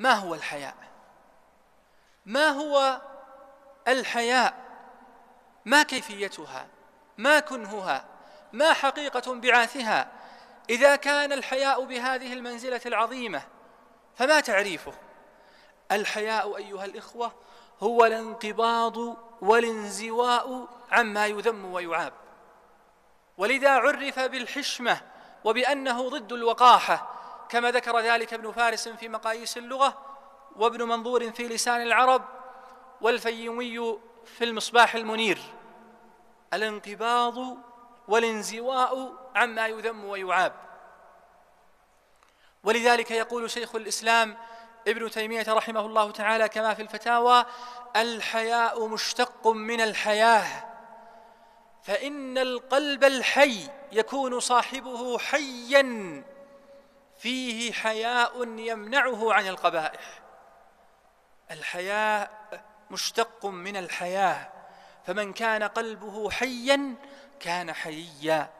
ما هو الحياء ما هو الحياء ما كيفيتها ما كنهها ما حقيقه انبعاثها اذا كان الحياء بهذه المنزله العظيمه فما تعريفه الحياء ايها الاخوه هو الانقباض والانزواء عما يذم ويعاب ولذا عرف بالحشمه وبانه ضد الوقاحه كما ذكر ذلك ابن فارس في مقاييس اللغة وابن منظور في لسان العرب والفيومي في المصباح المنير الانقباض والانزواء عما يذم ويعاب ولذلك يقول شيخ الإسلام ابن تيمية رحمه الله تعالى كما في الفتاوى الحياء مشتق من الحياة فإن القلب الحي يكون صاحبه حيا فيه حياء يمنعه عن القبائح الحياء مشتق من الحياه فمن كان قلبه حيا كان حييا